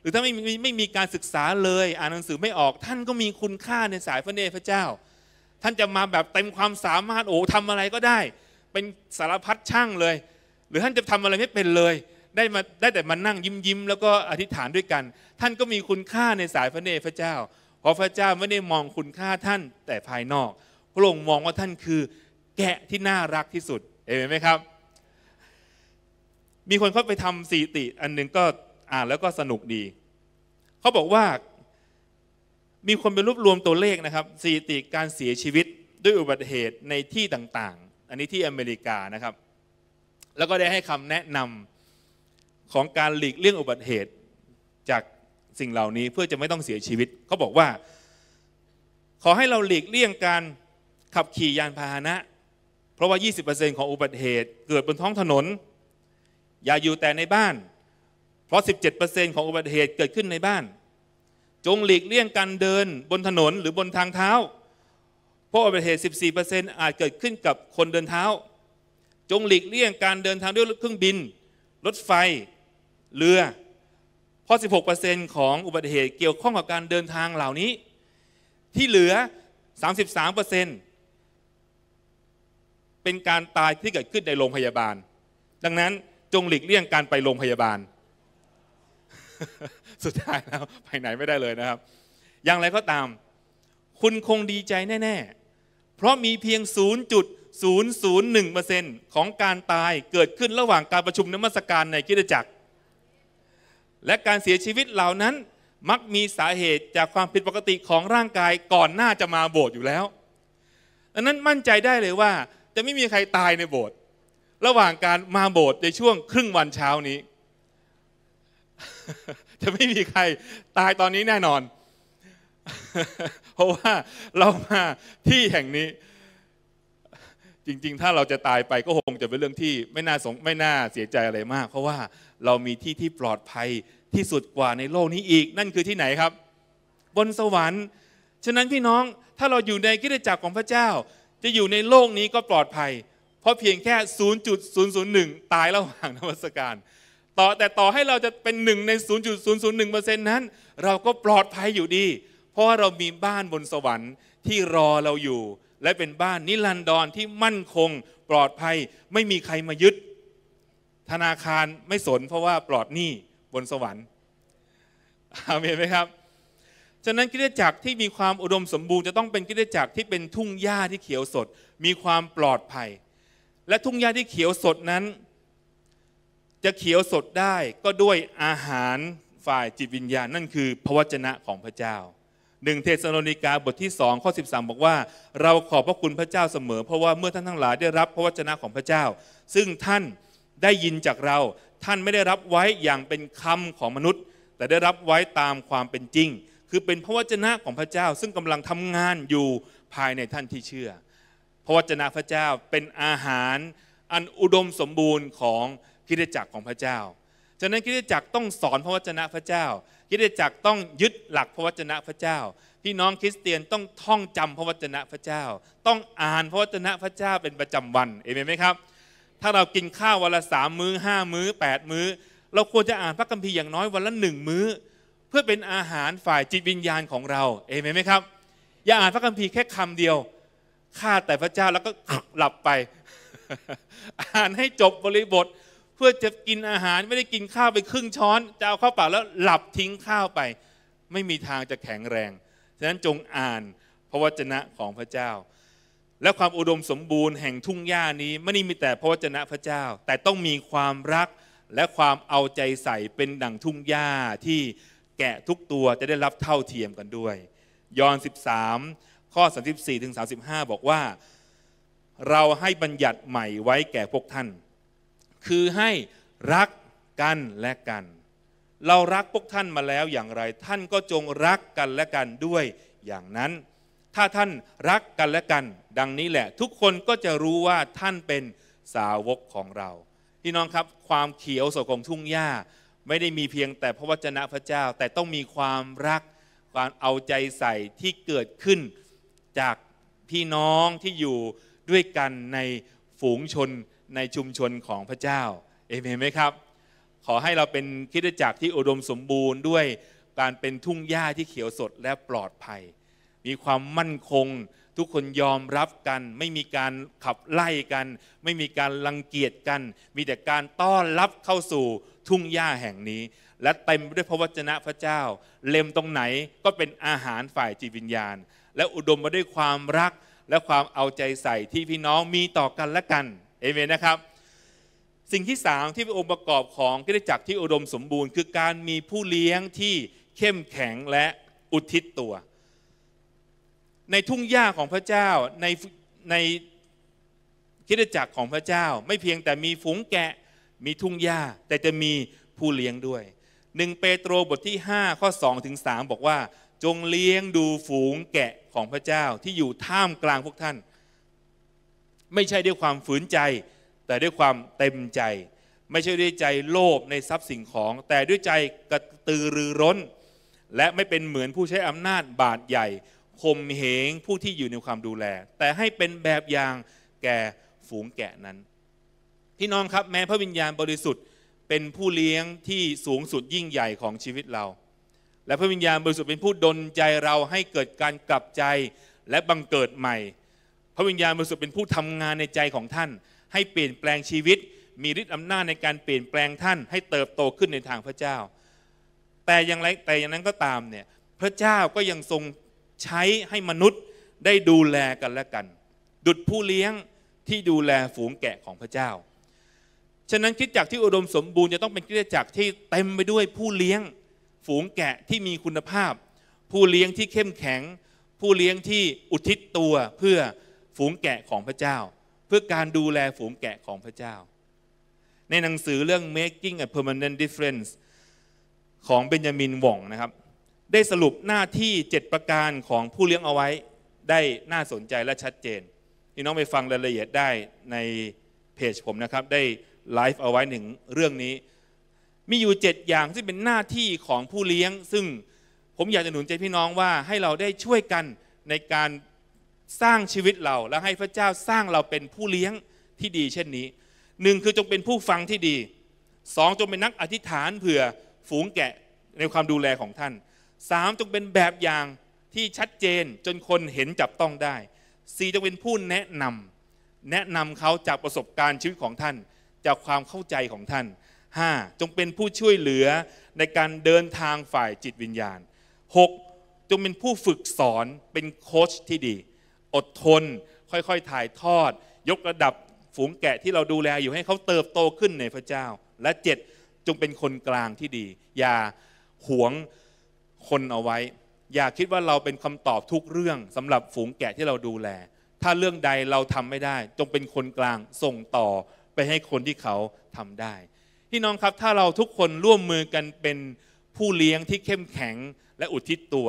หรือถ้าไม่มีไม่มีการศึกษาเลยอ่านหนังสือไม่ออก ท่านก็มีคุณค่าในสายพระเนรพระเจ้าท่านจะมาแบบเต็มความสามารถโอ้ทำอะไรก็ได้ เป็นสารพัดช่างเลย หรือท่านจะทำอะไรไม่เป็นเลย ได้มาได้แต่มานั่งยิ้มยิ้มแล้วก็อธิษฐานด้วยกัน ท่านก็มีคุณค่าในสายพระเนตรพระเจ้าเพราะพระเจ้าไม่ได้มองคุณค่าท่าน แต่ภายนอก พระองค์มองว่าท่านคือ แกะที่น่ารักที่สุดเห็นไหมครับ มีคนเขาไปทำสีติ อันหนึ่งก็อ่านแล้วก็สนุกดีเขาบอกว่ามีคนไปรวบรวมตัวเลขนะครับสถิติการเสียชีวิตด้วยอุบัติเหตุในที่ต่างๆ อันนี้ที่อเมริกานะครับ แล้วก็ได้ให้คำแนะนำของการหลีกเลี่ยงอุบัติเหตุจากสิ่งเหล่านี้เพื่อจะไม่ต้องเสียชีวิตเขาบอกว่า ขอให้เราหลีกเลี่ยงการขับขี่ยานพาหนะ เพราะว่า 20%ของอุบัติเหตุเกิดบนท้องถนน อย่าอยู่แต่ในบ้านเพราะ 17%ของอุบัติเหตุเกิดขึ้นในบ้านจงหลีกเลี่ยงการเดินบนถนนหรือบนทางเท้าเพราะอุบัติเหตุ 14%อาจเกิดขึ้นกับคนเดินเท้า จงหลีกเลี่ยงการเดินทางด้วยเครื่องบิน รถไฟ เรือเพราะ16%ของอุบัติเหตุเกี่ยวข้องกับการเดินทางเหล่านี้ ที่เหลือ 33%เป็นการตายที่เกิดขึ้นในโรงพยาบาล ดังนั้นจงหลีกเลี่ยงการไปโรงพยาบาลสุดท้ายแล้วไปไหนไม่ได้เลยนะครับ อย่างไรก็ตาม คุณคงดีใจแน่ ๆ เพราะมีเพียง 0.001%ของการตายเกิดขึ้นระหว่างการประชุมนมัสการในกิจจักร และการเสียชีวิตเหล่านั้นมักมีสาเหตุจากความผิดปกติของร่างกายก่อนหน้าจะมาโบสถ์อยู่แล้วดังนั้นมั่นใจได้เลยว่า จะไม่มีใครตายในโบสถ์ระหว่างการมาโบสถ์ในช่วงครึ่งวันเช้านี้จะไม่มีใครตายตอนนี้แน่นอน เพราะว่าเรามาที่แห่งนี้ จริง ๆ ถ้าเราจะตายไปก็คงจะเป็นเรื่องที่ไม่น่าสง ไม่น่าเสียใจอะไรมาก เพราะว่าเรามีที่ที่ปลอดภัยที่สุดกว่าในโลกนี้อีก นั่นคือที่ไหนครับ บนสวรรค์ ฉะนั้นพี่น้องถ้าเราอยู่ในกิจจักรของพระเจ้า จะอยู่ในโลกนี้ก็ปลอดภัย เพราะเพียงแค่ 0.001 ตายระหว่างนวัตการต่อแต่ต่อให้เราจะเป็นหนึ่งใน 0.001%นั้น เราก็ปลอดภัยอยู่ดี เพราะว่าเรามีบ้านบนสวรรค์ที่รอเราอยู่ และเป็นบ้านนิรันดรที่มั่นคงปลอดภัยไม่มีใครมายึดธนาคารไม่สนเพราะว่าปลอดหนี้บนสวรรค์เา็นไหมครับฉะนั้นกิจจักรที่มีความอุดมสมบูรณ์จะต้องเป็นกิจจักรที่เป็นทุ่งหญ้าที่เขียวสดมีความปลอดภัย และทุ่งหญ้าที่เขียวสดนั้นจะเขียวสดได้ก็ด้วยอาหารฝ่ายจิตวิญญาณนั่นคือ พระวจนะของพระเจ้าหนึ่งเทสโลนิกาบทที่สองข้อ13 บอกว่า เราขอบพระคุณพระเจ้าเสมอ เพราะว่า เมื่อท่านทั้งหลายได้รับพระวจนะของพระเจ้า ซึ่งท่านได้ยินจากเรา ท่านไม่ได้รับไว้อย่างเป็นคำของมนุษย์ แต่ได้รับไว้ตามความเป็นจริง คือเป็นพระวจนะของพระเจ้าซึ่งกำลังทำงานอยู่ภายในท่านที่เชื่อพระวจนะพระเจ้าเป็นอาหาร อันอุดมสมบูรณ์ของคิดจักรของพระเจ้า ฉะนั้นคิดจักรต้องสอนพระวจนะพระเจ้า คิดจักรต้องยึดหลักพระวจนะพระเจ้า พี่น้องคริสเตียนต้องท่องจำพระวจนะพระเจ้า ต้องอ่านพระวจนะพระเจ้าเป็นประจำวัน เอเมนไหมครับ ถ้าเรากินข้าววันละสามมื้อห้ามื้อแปดมื้อ เราควรจะอ่านพระคัมภีร์อย่างน้อยวันละหนึ่งมื้อ เพื่อเป็นอาหารฝ่ายจิตวิญญาณของเรา เอเมนไหมครับ อย่าอ่านพระคัมภีร์แค่คำเดียวข้าแต่พระเจ้าแล้วก็หลับไป อ่านให้จบบริบทเพื่อจะกินอาหารไม่ได้กินข้าวไปครึ่งช้อนจะเอาเข้าปากแล้วหลับทิ้งข้าวไป ไม่มีทางจะแข็งแรงฉะนั้นจงอ่านพระวจนะของพระเจ้า และความอุดมสมบูรณ์แห่งทุ่งหญ้านี้ ไม่ได้มีแต่พระวจนะพระเจ้า แต่ต้องมีความรักและความเอาใจใส่เป็นดั่งทุ่งหญ้าที่แกะทุกตัวจะได้รับเท่าเทียมกันด้วย ยอห์น13ข้อ34ถึง35บอกว่าเราให้บัญญัติใหม่ไว้แก่พวกท่านคือให้รักกันและกัน เรารักพวกท่านมาแล้วอย่างไร ท่านก็จงรักกันและกันด้วยอย่างนั้น ถ้าท่านรักกันและกัน ดังนี้แหละ ทุกคนก็จะรู้ว่าท่านเป็นสาวกของเรา พี่น้องครับความเขียวสดของทุ่งหญ้าไม่ได้มีเพียงแต่พระวจนะพระเจ้า แต่ต้องมีความรักความเอาใจใส่ที่เกิดขึ้น จากพี่น้องที่อยู่ด้วยกันในฝูงชนในชุมชนของพระเจ้า เอเมนไหมครับ ขอให้เราเป็นคิดจักรที่อุดมสมบูรณ์ด้วย การเป็นทุ่งหญ้าที่เขียวสดและปลอดภัย มีความมั่นคงทุกคนยอมรับกัน ไม่มีการขับไล่กัน ไม่มีการรังเกียจกัน มีแต่การต้อนรับเข้าสู่ทุ่งหญ้าแห่งนี้ และเต็มด้วยพระวจนะพระเจ้า เล่มตรงไหนก็เป็นอาหารฝ่ายจิตวิญญาณ และอุดมไปด้วยความรัก และความเอาใจใส่ที่พี่น้องมีต่อกันและกันเอเมนนะครับสิ่งที่สามที่เป็นองค์ประกอบของกิจจักรที่อุดมสมบูรณ์ คือการมีผู้เลี้ยงที่เข้มแข็งและอุทิศตัว ในทุ่งหญ้าของพระเจ้าในในคิดจักรของพระเจ้าไม่เพียงแต่มีฝูงแกะมีทุ่งหญ้า แต่จะมีผู้เลี้ยงด้วยหนึ่งเปโตรบทที่ 5 ข้อ2ถึง3บอกว่า จงเลี้ยงดูฝูงแกะของพระเจ้าที่อยู่ท่ามกลางพวกท่านไม่ใช่ด้วยความฝืนใจ แต่ด้วยความเต็มใจ ไม่ใช่ด้วยใจโลภในทรัพย์สิ่งของ แต่ด้วยใจกระตือรือร้น และไม่เป็นเหมือนผู้ใช้อำนาจบาดใหญ่ข่มเหงผู้ที่อยู่ในความดูแล แต่ให้เป็นแบบอย่างแก่ฝูงแกะนั้น พี่น้องครับแม้พระวิญญาณบริสุทธิ์เป็นผู้เลี้ยงที่สูงสุดยิ่งใหญ่ของชีวิตเรา และพระวิญญาณบริสุทธิ์เป็นผู้ดลใจเราให้เกิดการกลับใจและบังเกิดใหม่พระวิญญาณบริสุทธิ์เป็นผู้ทำงานในใจของท่าน ให้เปลี่ยนแปลงชีวิต มีฤทธิ์อำนาจในการเปลี่ยนแปลงท่านให้เติบโตขึ้นในทางพระเจ้า แต่อย่างไรแต่อย่างนั้นก็ตามเนี่ยพระเจ้าก็ยังทรงใช้ให้มนุษย์ได้ดูแลกันและกัน ดุดผู้เลี้ยงที่ดูแลฝูงแกะของพระเจ้า ฉะนั้นคิดจักที่อุดมสมบูรณ์จะต้องเป็นคิดจักที่เต็มไปด้วยผู้เลี้ยงฝูงแกะที่มีคุณภาพ ผู้เลี้ยงที่เข้มแข็ง ผู้เลี้ยงที่อุทิศตัวเพื่อฝูงแกะของพระเจ้า เพื่อการดูแลฝูงแกะของพระเจ้า ในหนังสือเรื่อง making a permanent difference ของเบนจามินหว่องนะครับ ได้สรุปหน้าที่ 7 ประการของผู้เลี้ยงเอาไว้ได้น่าสนใจและชัดเจนพี่น้องไปฟังรายละเอียดได้ในเพจผมนะครับได้ไลฟ์เอาไว้ถึงเรื่องนี้มีอยู่ 7 อย่างที่เป็นหน้าที่ของผู้เลี้ยง ซึ่งผมอยากจะหนุนใจพี่น้องว่าให้เราได้ช่วยกันในการสร้างชีวิตเราและให้พระเจ้าสร้างเราเป็นผู้เลี้ยงที่ดีเช่นนี้หนึ่งคือจงเป็นผู้ฟังที่ดีสองจงเป็นนักอธิษฐานเผื่อฝูงแกะในความดูแลของท่านสามจงเป็นแบบอย่างที่ชัดเจนจนคนเห็นจับต้องได้สี่จงเป็นผู้แนะนำแนะนำเขาจากประสบการณ์ชีวิตของท่านจากความเข้าใจของท่านห้าจงเป็นผู้ช่วยเหลือในการเดินทางฝ่ายจิตวิญญาณหกจงเป็นผู้ฝึกสอนเป็นโค้ชที่ดีอดทนค่อยๆถ่ายทอด ยกระดับฝูงแกะที่เราดูแล อยู่ให้เขาเติบโตขึ้นในพระเจ้า และเจ็ดจงเป็นคนกลางที่ดี อย่าหวงคนเอาไว้ อย่าคิดว่าเราเป็นคำตอบทุกเรื่องสำหรับฝูงแกะที่เราดูแล ถ้าเรื่องใดเราทำไม่ได้ จงเป็นคนกลางส่งต่อไปให้คนที่เขาทำได้พี่น้องครับ ถ้าเราทุกคนร่วมมือกันเป็นผู้เลี้ยงที่เข้มแข็งและอุทิศตัว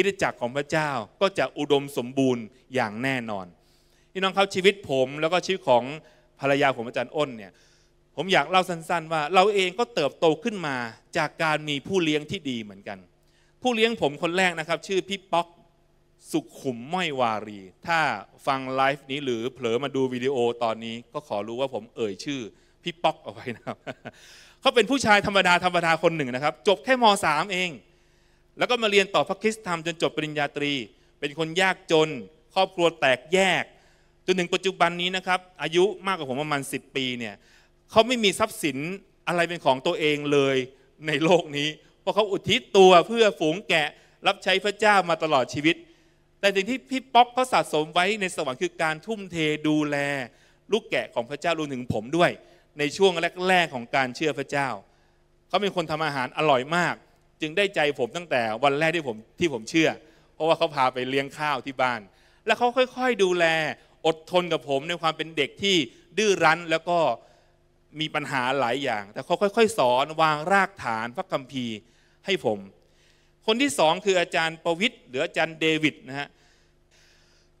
คิดจักรของพระเจ้าก็จะอุดมสมบูรณ์อย่างแน่นอนพี่น้องเขาชีวิตผมแล้วก็ชีวิตของภรรยาผมอาจารย์อ้นเนี่ย ผมอยากเล่าสั้นๆว่าเราเองก็เติบโตขึ้นมาจากการมีผู้เลี้ยงที่ดีเหมือนกัน ผู้เลี้ยงผมคนแรกนะครับ ชื่อพี่ป๊อกสุขขุมม้อยวารี ถ้าฟังไลฟ์นี้หรือเผลอมาดูวิดีโอตอนนี้ก็ขอรู้ว่าผมเอ่ยชื่อพี่ป๊อกเอาไว้นะครับเขาเป็นผู้ชายธรรมดาธรรมดาคนหนึ่งนะครับ จบแค่ม .3 เองแล้วก็มาเรียนต่อพระคริสตธรรมจนจบปริญญาตรี เป็นคนยากจนครอบครัวแตกแยก จนถึงปัจจุบันนี้นะครับ อายุมากกว่าผมประมาณ10 ปีเนี่ยเขาไม่มีทรัพย์สินอะไรเป็นของตัวเองเลยในโลกนี้ เพราะเขาอุทิศตัวเพื่อฝูงแกะรับใช้พระเจ้ามาตลอดชีวิต แต่สิ่งที่พี่ป๊อกเขาสะสมไว้ในสวรรค์คือการทุ่มเทดูแล ลูกแกะของพระเจ้ารวมถึงผมด้วย ในช่วงแรกๆของการเชื่อพระเจ้าเขาเป็นคนทำอาหารอร่อยมากจึงได้ใจผมตั้งแต่วันแรกที่ผมที่ผมเชื่อ เพราะว่าเขาพาไปเลี้ยงข้าวที่บ้าน แล้วเขาค่อยๆ ดูแลอดทนกับผม ในความเป็นเด็กที่ดื้อรั้นแล้วก็มีปัญหาหลายอย่าง แต่เขาค่อยๆ สอนวางรากฐานพระคัมภีร์ให้ผม คนที่สองคืออาจารย์ประวิทย์หรืออาจารย์เดวิดนะฮะ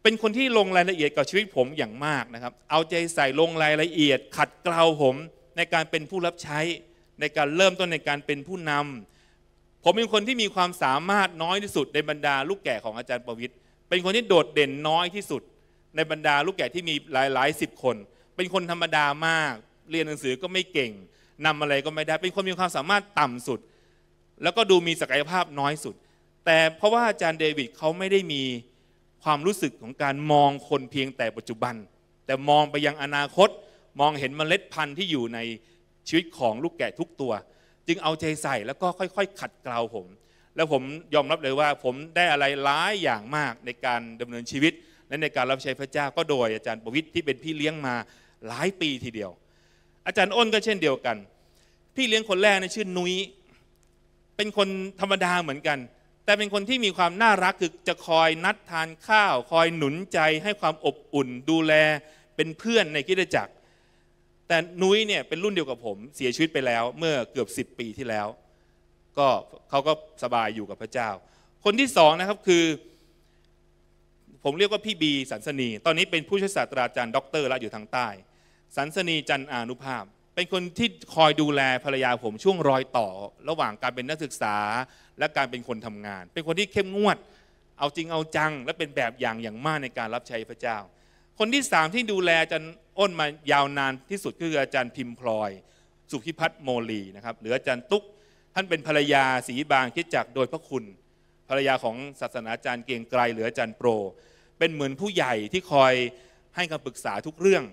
เป็นคนที่ลงรายละเอียดกับชีวิตผมอย่างมากนะครับ เอาใจใส่ลงรายละเอียด ขัดเกลาผมในการเป็นผู้รับใช้ในการเริ่มต้นในการเป็นผู้นำผมเป็นคนที่มีความสามารถน้อยที่สุดในบรรดาลูกแก่ของอาจารย์ประวิทย์ เป็นคนที่โดดเด่นน้อยที่สุด ในบรรดาลูกแก่ที่มีหลายหลายสิบคน เป็นคนธรรมดามาก เรียนหนังสือก็ไม่เก่ง นำอะไรก็ไม่ได้ เป็นคนมีความสามารถต่ำสุด แล้วก็ดูมีศักยภาพน้อยสุด แต่เพราะว่าอาจารย์เดวิดเขาไม่ได้มีความรู้สึกของการมองคนเพียงแต่ปัจจุบัน แต่มองไปยังอนาคต มองเห็นเมล็ดพันธุ์ที่อยู่ในชีวิตของลูกแก่ทุกตัวจึงเอาใจใส่แล้วก็ค่อยๆขัดเกลาผม แล้วผมยอมรับเลยว่า ผมได้อะไรหลายอย่างมากในการดำเนินชีวิต และในการรับใช้พระเจ้าก็โดยอาจารย์ประวิทย์ที่เป็นพี่เลี้ยงมาหลายปีทีเดียว อาจารย์อ้นก็เช่นเดียวกัน พี่เลี้ยงคนแรกนะชื่อนุย้ยเป็นคนธรรมดาเหมือนกัน แต่เป็นคนที่มีความน่ารักคือจะคอยนัดทานข้าว คอยหนุนใจให้ความอบอุ่นดูแลเป็นเพื่อนในกิจจักรแต่นุ้ยเนี่ยเป็นรุ่นเดียวกับผมเสียชีวิตไปแล้วเมื่อเกือบ 10 ปีที่แล้ว ก็เขาก็สบายอยู่กับพระเจ้า คนที่สองนะครับคือผมเรียกว่าพี่บีสันสนี ตอนนี้เป็นผู้ช่วยศาสตราจารย์ด็อกเตอร์แล้วอยู่ทางใต้สันสนีจันอานุภาพ เป็นคนที่คอยดูแลภรรยาผมช่วงรอยต่อระหว่างการเป็นนักศึกษาและการเป็นคนทำงาน เป็นคนที่เข้มงวด เอาจริงเอาจัง และเป็นแบบอย่างอย่างมากในการรับใช้พระเจ้า คนที่สามที่ดูแลจันอ้นมายาวนานที่สุดคืออาจารย์พิมพลอย สุขิพัฒน์โมลีนะครับหรืออาจารย์ตุ๊ก ท่านเป็นภรรยาสีบางคิดจักโดยพระคุณ ภรรยาของศาสนาจารย์เกียงไกลหรืออาจารย์โปรเป็นเหมือนผู้ใหญ่ที่คอยให้คำปรึกษาทุกเรื่อง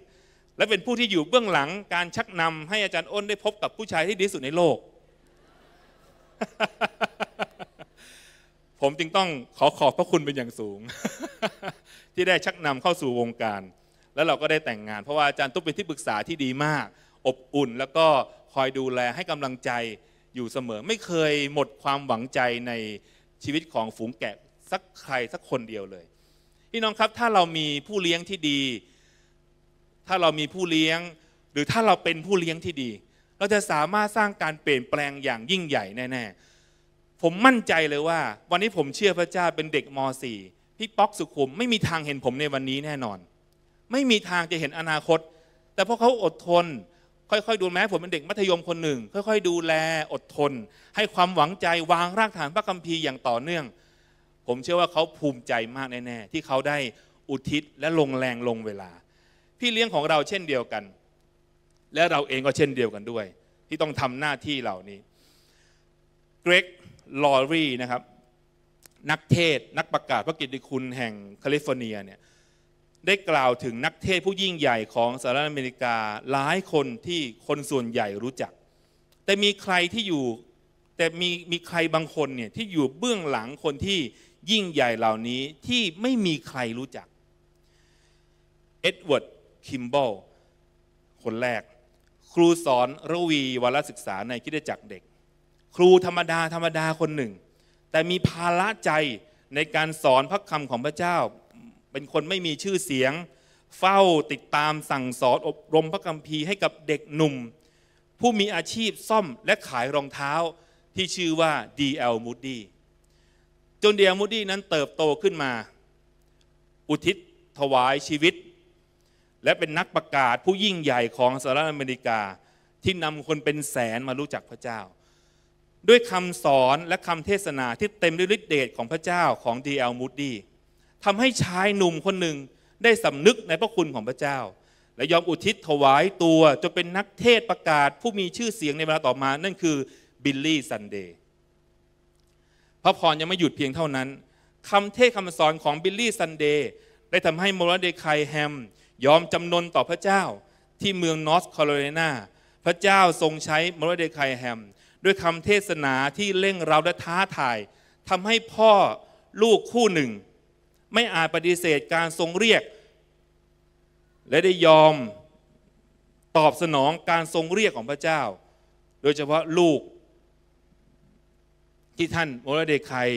และเป็นผู้ที่อยู่เบื้องหลังการชักนำให้อาจารย์อ้นได้พบกับผู้ชายที่ดีสุดในโลก ผมจึงต้องขอขอบพระคุณเป็นอย่างสูงที่ได้ชักนำเข้าสู่วงการแล้วเราก็ได้แต่งงาน เพราะว่าอาจารย์ตุ๊กเป็นที่ปรึกษาที่ดีมาก อบอุ่นแล้วก็คอยดูแลให้กำลังใจอยู่เสมอ ไม่เคยหมดความหวังใจในชีวิตของฝูงแกะ สักใครสักคนเดียวเลย พี่น้องครับ ถ้าเรามีผู้เลี้ยงที่ดี ถ้าเรามีผู้เลี้ยง หรือถ้าเราเป็นผู้เลี้ยงที่ดี เราจะสามารถสร้างการเปลี่ยนแปลงอย่างยิ่งใหญ่แน่ๆผมมั่นใจเลยว่า วันนี้ผมเชื่อพระเจ้าเป็นเด็กม .4 พี่ป๊อกสุขุมไม่มีทางเห็นผมในวันนี้แน่นอนไม่มีทางจะเห็นอนาคต แต่พาะเขาอดทน ค่อยๆ ดูแม้ผมเป็นเด็กมัธยมคนหนึ่ง ค่อยๆ ดูแลอดทน ให้ความหวังใจวางรากฐานพระคัมภีร์อย่างต่อเนื่อง ผมเชื่อว่าเขาภูมิใจมากแน่ๆ ที่เขาได้อุทิศและลงแรงลงเวลา พี่เลี้ยงของเราเช่นเดียวกัน และเราเองก็เช่นเดียวกันด้วย ที่ต้องทำหน้าที่เหล่านี้ เกรก ลอรี นะครับ นักเทศนักประกาศพระกิตติคุณแห่งแคลิฟอร์เนียเนี่ยได้กล่าวถึงนักเทศผู้ยิ่งใหญ่ของสหรัฐอเมริกาหลายคนที่คนส่วนใหญ่รู้จัก แต่มีใครที่อยู่แต่มีมีใครบางคนเนี่ยที่อยู่เบื้องหลังคนที่ยิ่งใหญ่เหล่านี้ที่ไม่มีใครรู้จัก เอ็ดเวิร์ด คิมเบลคนแรก ครูสอนระวีวารศึกษาในคิดจักเด็ก ครูธรรมดาธรรมดาคนหนึ่ง แต่มีภาระใจในการสอนพระคำของพระเจ้าเป็นคนไม่มีชื่อเสียงเฝ้าติดตามสั่งสอนอบรมพระคัมภีร์ให้กับเด็กหนุ่ม ผู้มีอาชีพซ่อมและขายรองเท้าที่ชื่อว่า D.L. Moody จนเ D.L. m o ดี้นั้นเติบโตขึ้นมา อุทิศ ถวายชีวิต และเป็นนักประกาศผู้ยิ่งใหญ่ของสหรัฐอเมริกา ที่นำคนเป็นแสนมารู้จักพระเจ้า ด้วยคำสอนและคำเทศนาที่เต็มด้วยฤทธิเดชของพระเจ้าของ D.L. m o o ี้ทำให้ชายหนุ่มคนหนึ่งได้สำนึกในพระคุณของพระเจ้า และยอมอุทิศถวายตัวจนเป็นนักเทศประกาศผู้มีชื่อเสียงในเวลาต่อมา นั่นคือบิลลี่ซันเดย์พระพรยังไม่หยุดเพียงเท่านั้นคำเทศคำสอนของบิลลี่ซันเดย์ได้ทำให้มอร์เดคายแฮม ยอมจำนนต่อพระเจ้าที่เมืองนอร์ทแคโรไลนาพระเจ้าทรงใช้มอร์เดคายแฮมด้วยคำเทศนาที่เล่งเราและท้าทายทำให้พ่อลูกคู่หนึ่งไม่อาจปฏิเสธการทรงเรียก และได้ยอมตอบสนองการทรงเรียกของพระเจ้า โดยเฉพาะลูกที่ท่านโมรเดคไย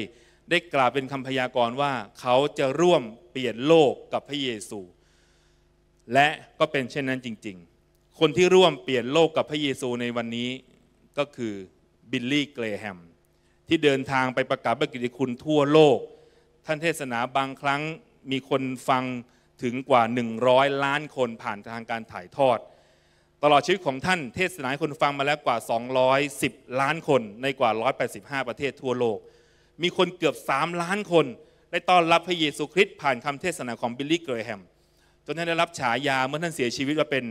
ได้กล่าวเป็นคำพยากรณ์ว่าเขาจะร่วมเปลี่ยนโลกกับพระเยซู และก็เป็นเช่นนั้นจริงๆ คนที่ร่วมเปลี่ยนโลกกับพระเยซูในวันนี้ก็คือบิลลี่เกรแฮมที่เดินทางไปประกาศกิิคุณทั่วโลกท่านเทศนาบางครั้งมีคนฟังถึงกว่า 100 ล้านคนผ่านทางการถ่ายทอด ตลอดชีวิตของท่านเทศนาคนฟังมาแล้วกว่า 210 ล้านคน ในกว่า 185 ประเทศทั่วโลก มีคนเกือบ 3 ล้านคน ได้ต้อนรับพระเยซูคริสต์ผ่านคำเทศนาของบิลลี่ เกรแฮมจนท่านได้รับฉายาเมื่อท่านเสียชีวิตว่าเป็น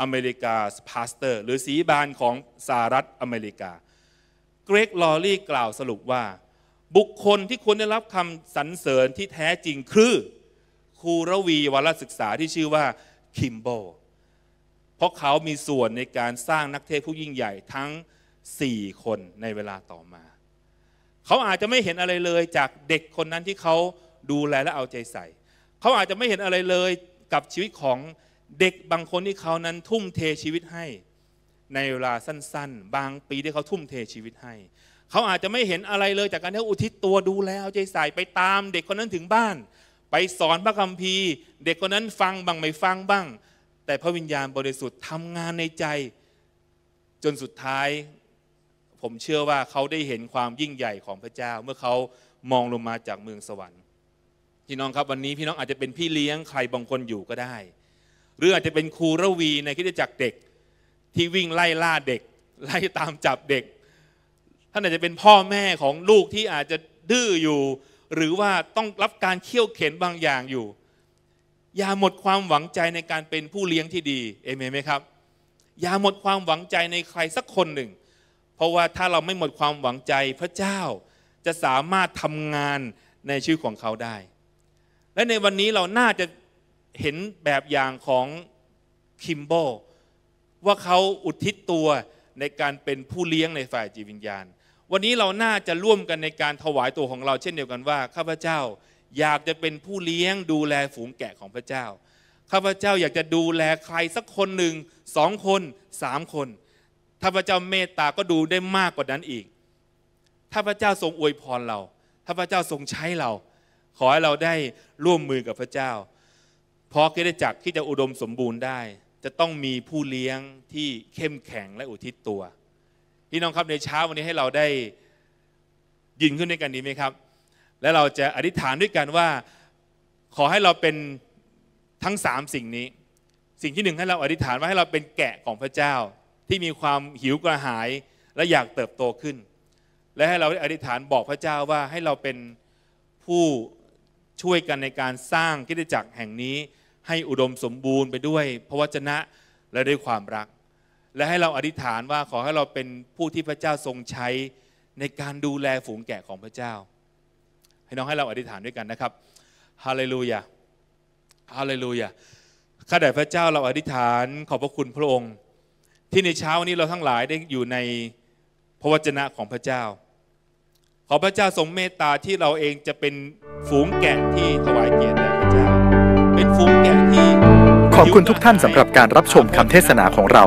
อเมริกาสพาสเตอร์หรือสีบานของสหรัฐอเมริกา เกรกลอรี่กล่าวสรุปว่าบุคคลที่ควรได้รับคำสรรเสริญที่แท้จริงคือ ครูรวีวารศึกษาที่ชื่อว่าคิมโบ เพราะเขามีส่วนในการสร้างนักเทศผู้ยิ่งใหญ่ทั้ง 4 คนในเวลาต่อมา เขาอาจจะไม่เห็นอะไรเลยจากเด็กคนนั้นที่เขาดูแลและเอาใจใส่ เขาอาจจะไม่เห็นอะไรเลยกับชีวิตของเด็กบางคนที่เขานั้นทุ่มเทชีวิตให้ ในเวลาสั้นๆ บางปีที่เขาทุ่มเทชีวิตให้เขาอาจจะไม่เห็นอะไรเลยจากการที่อุทิศตัวดูแลเอาใจใส่ไปตามเด็กคนนั้นถึงบ้าน ไปสอนพระคัมภีร์ เด็กคนนั้นฟังบ้างไม่ฟังบ้าง แต่พระวิญญาณบริสุทธิ์ทำงานในใจ จนสุดท้าย ผมเชื่อว่าเขาได้เห็นความยิ่งใหญ่ของพระเจ้า เมื่อเขามองลงมาจากเมืองสวรรค์พี่น้องครับวันนี้พี่น้องอาจจะเป็นพี่เลี้ยงใครบางคนอยู่ก็ได้ หรืออาจจะเป็นครูระวีในคิดจักรเด็ก ที่วิ่งไล่ล่าเด็กไล่ตามจับเด็กท่านอาจจะเป็นพ่อแม่ของลูกที่อาจจะดื้ออยู่ หรือว่าต้องรับการเคี่ยวเข็นบางอย่างอยู่ อย่าหมดความหวังใจในการเป็นผู้เลี้ยงที่ดีเอเมนไหมครับ อย่าหมดความหวังใจในใครสักคนหนึ่ง เพราะว่าถ้าเราไม่หมดความหวังใจพระเจ้าจะสามารถทำงานในชีวิตของเขาได้ และในวันนี้เราน่าจะเห็นแบบอย่างของคิมโบว่าเขาอุทิศตัวในการเป็นผู้เลี้ยงในฝ่ายจิตวิญญาณวันนี้เราน่าจะร่วมกันในการถวายตัวของเรา เช่นเดียวกันว่าข้าพเจ้าอยากจะเป็นผู้เลี้ยงดูแลฝูงแกะของพระเจ้าข้าพเจ้าอยากจะดูแลใครสักคนหนึ่งสองคนสามคน ถ้าพระเจ้าเมตตาก็ดูได้มากกว่านั้นอีก ถ้าพระเจ้าทรงอวยพรเราถ้าพระเจ้าทรงใช้เรา ขอให้เราได้ร่วมมือกับพระเจ้าเพราะกิจจักรที่จะอุดมสมบูรณ์ได้ จะต้องมีผู้เลี้ยงที่เข้มแข็งและอุทิศตัวพี่น้องครับในเช้าวันนี้ให้เราได้ยินขึ้นด้วยกันดีไหมครับ และเราจะอธิษฐานด้วยกันว่าขอให้เราเป็นทั้งสามสิ่งนี้สิ่งที่หนึ่งให้เราอธิษฐานว่าให้เราเป็นแกะของพระเจ้าที่มีความหิวกระหายและอยากเติบโตขึ้น และให้เราได้อธิษฐานบอกพระเจ้าว่าให้เราเป็นผู้ช่วยกันในการสร้างกิจจักรแห่งนี้ ให้อุดมสมบูรณ์ไปด้วยพระวจนะและด้วยความรักและให้เราอธิษฐานว่าขอให้เราเป็นผู้ที่พระเจ้าทรงใช้ในการดูแลฝูงแกะของพระเจ้าให้น้องให้เราอธิษฐานด้วยกันนะครับฮาเลลูยาฮาเลลูยาข้าแต่พระเจ้าเราอธิษฐาน ขอบพระคุณพระองค์ ที่ในเช้านี้เราทั้งหลายได้อยู่ในพระวจนะของพระเจ้า ขอพระเจ้าทรงเมตตาที่เราเองจะเป็นฝูงแกะที่ถวายเกียรติแด่พระเจ้า เป็นฝูงแกะที่ขอบคุณทุกท่านสำหรับการรับชมคำเทศนาของเรา